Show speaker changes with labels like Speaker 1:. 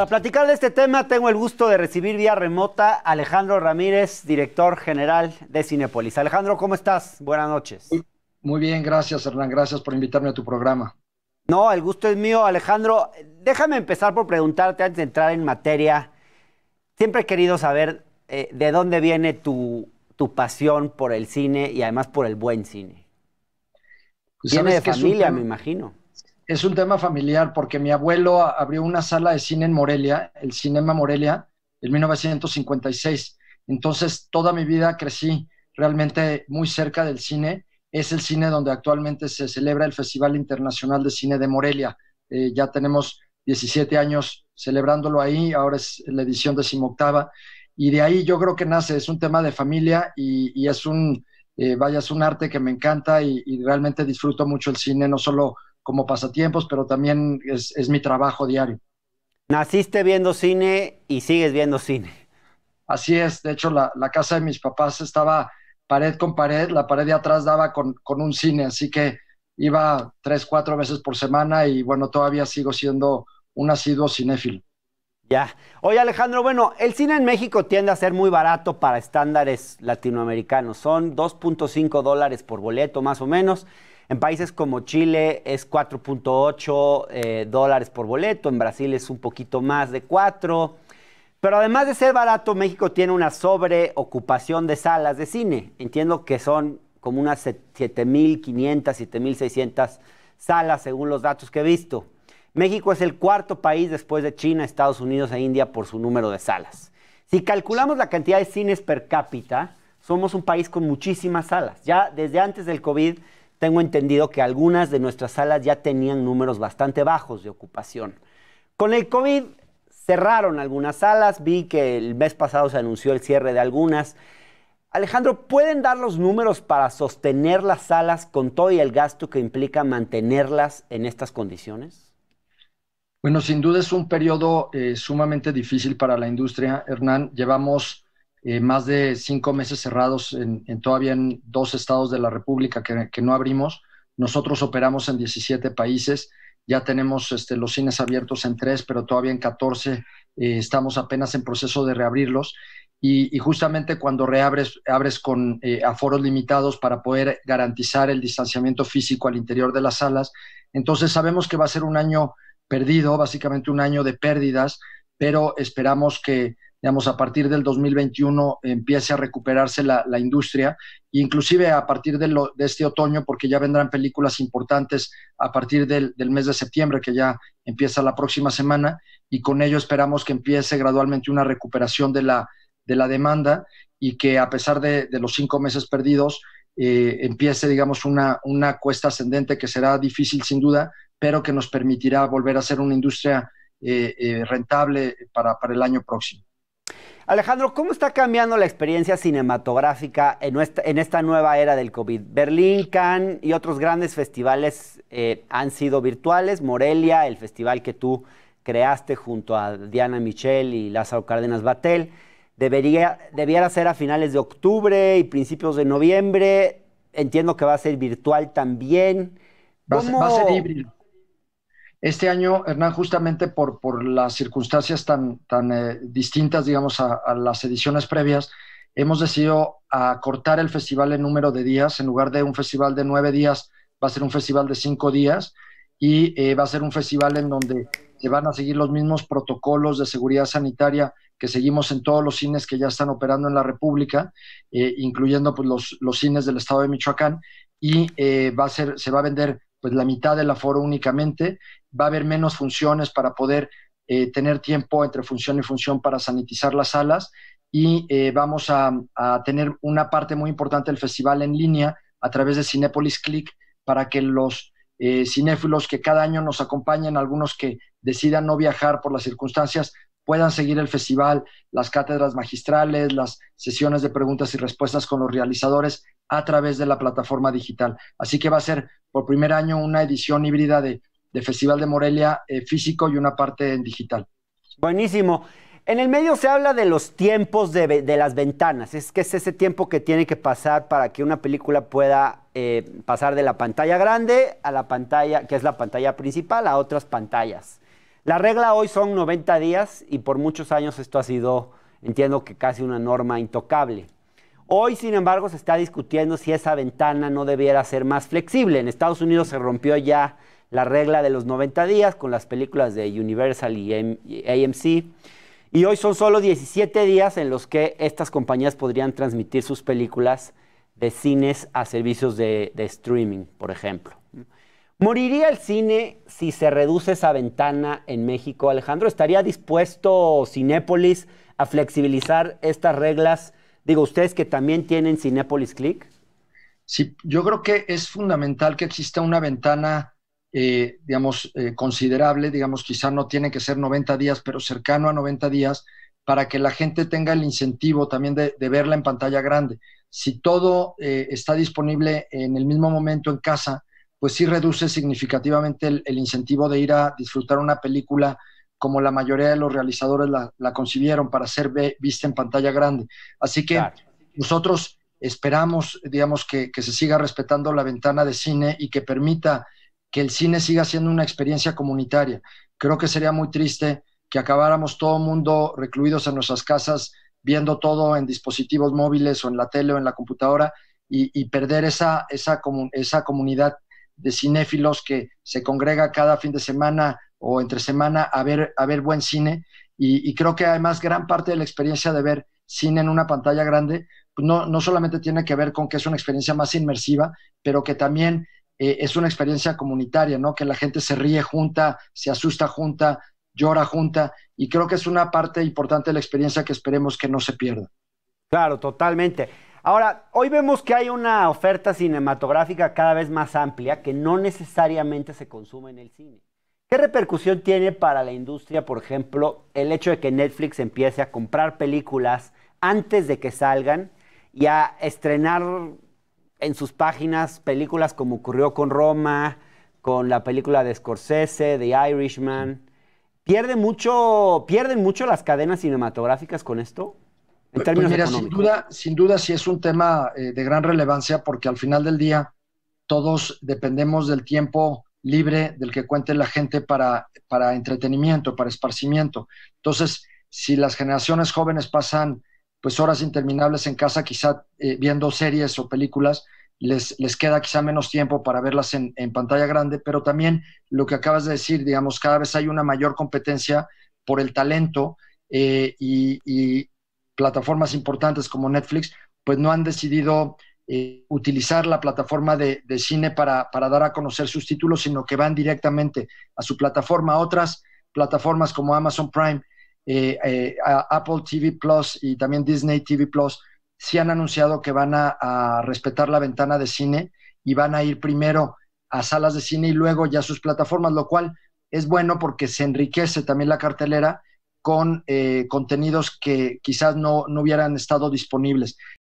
Speaker 1: Para platicar de este tema, tengo el gusto de recibir vía remota a Alejandro Ramírez, director general de Cinepolis. Alejandro, ¿cómo estás? Buenas noches. Muy bien, gracias Hernán, gracias por invitarme a tu programa. No, el gusto es mío, Alejandro. Déjame empezar por preguntarte antes de entrar en materia. Siempre he querido saber eh, de dónde viene tu, pasión por el cine y además por el buen cine.
Speaker 2: Pues, viene de familia, me imagino es un tema familiar porque mi abuelo abrió una sala de cine en Morelia, el Cinema Morelia, en 1956. Entonces, toda mi vida crecí realmente muy cerca del cine. Es el cine donde actualmente se celebra el Festival Internacional de Cine de Morelia. Eh, ya tenemos 17 años celebrándolo ahí, ahora es la edición decimoctava. Y de ahí yo creo que nace, es un tema de familia y, es un, eh, vaya, es un arte que me encanta y realmente disfruto mucho el cine, no solo como pasatiempos, pero también es, mi trabajo diario. Naciste viendo cine y sigues viendo cine. Así es, de hecho la, casa de mis papás estaba pared con pared, la pared de atrás daba con, con un cine, así que iba tres, cuatro veces por semana y bueno, todavía sigo siendo un asiduo cinéfilo. Ya.
Speaker 1: Oye Alejandro,
Speaker 2: bueno, el cine en México tiende a ser muy barato
Speaker 1: para estándares latinoamericanos. Son 2.5 dólares por boleto más o menos. En países como Chile es 4.8 eh, dólares por boleto, en Brasil es un poquito más de 4. Pero además de ser barato, México tiene una sobreocupación de salas de cine. Entiendo que son como unas 7.500, 7.600 salas según los datos que he visto. México es el cuarto país después de China, Estados Unidos e India por su número de salas. Si calculamos la cantidad de cines per cápita, somos un país con muchísimas salas. Ya desde antes del COVID tengo entendido que algunas de nuestras salas ya tenían números bastante bajos de ocupación. Con el COVID cerraron algunas salas, vi que el mes pasado se anunció el cierre de algunas. Alejandro, ¿pueden dar los números para sostener las salas con todo el gasto que implica mantenerlas en estas condiciones?
Speaker 2: Bueno, sin duda es un periodo eh, sumamente difícil para la industria, Hernán. Llevamos eh, más de cinco meses cerrados en, todavía en dos estados de la República que, no abrimos. Nosotros operamos en 17 países, ya tenemos este, los cines abiertos en tres, pero todavía en 14 eh, estamos apenas en proceso de reabrirlos. Y, justamente cuando reabres, abres con eh, aforos limitados para poder garantizar el distanciamiento físico al interior de las salas, entonces sabemos que va a ser un año perdido, básicamente un año de pérdidas, pero esperamos que digamos, a partir del 2021 empiece a recuperarse la, industria, inclusive a partir de, este otoño, porque ya vendrán películas importantes a partir del, mes de septiembre, que ya empieza la próxima semana, y con ello esperamos que empiece gradualmente una recuperación de la, de la demanda y que a pesar de, los cinco meses perdidos, eh, empiece, digamos, una, una cuesta ascendente que será difícil sin duda, pero que nos permitirá volver a ser una industria eh, eh, rentable para el año próximo. Alejandro, ¿cómo está cambiando la
Speaker 1: experiencia cinematográfica en, esta nueva era del COVID? Berlín, Cannes y otros grandes festivales eh, han sido virtuales. Morelia, el festival que tú creaste junto a Diana Michel y Lázaro Cárdenas Batel, debería, debiera ser a finales de octubre y principios de noviembre. Entiendo que va a ser virtual
Speaker 2: también. Va, a ser híbrido. Este año, Hernán, justamente por, las circunstancias tan, tan eh, distintas, digamos, a, las ediciones previas, hemos decidido acortar el festival en número de días. En lugar de un festival de nueve días, va a ser un festival de cinco días y eh, va a ser un festival en donde se van a seguir los mismos protocolos de seguridad sanitaria que seguimos en todos los cines que ya están operando en la República, eh, incluyendo pues, los, cines del estado de Michoacán, y va a ser, se va a vender pues, la mitad del aforo únicamente va a haber menos funciones para poder eh, tener tiempo entre función y función para sanitizar las salas y eh, vamos a, tener una parte muy importante del festival en línea a través de Cinepolis Click para que los eh, cinéfilos que cada año nos acompañan, algunos que decidan no viajar por las circunstancias, puedan seguir el festival, las cátedras magistrales, las sesiones de preguntas y respuestas con los realizadores a través de la plataforma digital. Así que va a ser por primer año una edición híbrida de de Festival de Morelia eh, físico y una parte en digital. Buenísimo. En el medio se habla de los tiempos de, las ventanas.
Speaker 1: Es que es ese tiempo que tiene que pasar para que una película pueda eh, pasar de la pantalla grande a la pantalla, que es la pantalla principal, a otras pantallas. La regla hoy son 90 días y por muchos años esto ha sido, entiendo que casi una norma intocable. Hoy, sin embargo, se está discutiendo si esa ventana no debiera ser más flexible. En Estados Unidos se rompió ya la regla de los 90 días con las películas de Universal y AMC. Y hoy son solo 17 días en los que estas compañías podrían transmitir sus películas de cines a servicios de, streaming, por ejemplo. ¿Moriría el cine si se reduce esa ventana en México, Alejandro? ¿Estaría dispuesto Cinépolis a flexibilizar estas reglas?
Speaker 2: Digo, ustedes que también tienen Cinépolis Click. Sí, yo creo que es fundamental que exista una ventana eh, digamos, eh, considerable, digamos, quizá no tiene que ser 90 días, pero cercano a 90 días, para que la gente tenga el incentivo también de, verla en pantalla grande. Si todo eh, está disponible en el mismo momento en casa, pues sí reduce significativamente el, incentivo de ir a disfrutar una película como la mayoría de los realizadores la, concibieron para ser vista en pantalla grande. Así que nosotros esperamos, digamos, que se siga respetando la ventana de cine y que permita que el cine siga siendo una experiencia comunitaria. Creo que sería muy triste que acabáramos todo el mundo recluidos en nuestras casas, viendo todo en dispositivos móviles o en la tele o en la computadora y, perder esa, esa, esa comunidad de cinéfilos que se congrega cada fin de semana o entre semana a ver, a ver buen cine. Y, creo que además gran parte de la experiencia de ver cine en una pantalla grande pues no, no solamente tiene que ver con que es una experiencia más inmersiva, pero que también eh, es una experiencia comunitaria, ¿no? Que la gente se ríe junta, se asusta junta, llora junta, y creo que es una parte importante de la experiencia que esperemos que no se pierda. Claro,
Speaker 1: totalmente. Ahora, hoy vemos que hay una oferta cinematográfica cada vez más amplia que no necesariamente se consume en el cine. ¿Qué repercusión tiene para la industria, por ejemplo, el hecho de que Netflix empiece a comprar películas antes de que salgan y a estrenar en sus páginas películas como ocurrió con Roma, con la película de Scorsese, The Irishman. Pierde mucho, ¿Pierden mucho las cadenas cinematográficas con esto? En pues términos mira, Sin duda,
Speaker 2: sin duda sí es un tema eh, de gran relevancia porque al final del día todos dependemos del tiempo libre del que cuente la gente para, para entretenimiento, para esparcimiento. Entonces, si las generaciones jóvenes pasan pues horas interminables en casa, quizá eh, viendo series o películas, les, les, queda quizá menos tiempo para verlas en, pantalla grande, pero también lo que acabas de decir, digamos, cada vez hay una mayor competencia por el talento eh, y, plataformas importantes como Netflix, pues no han decidido eh, utilizar la plataforma de, cine para, para, dar a conocer sus títulos, sino que van directamente a su plataforma. Otras plataformas como Amazon Prime eh, eh Apple TV Plus y también Disney TV Plus sí han anunciado que van a, respetar la ventana de cine y van a ir primero a salas de cine y luego ya sus plataformas, lo cual es bueno porque se enriquece también la cartelera con eh, contenidos que quizás no, no hubieran estado disponibles.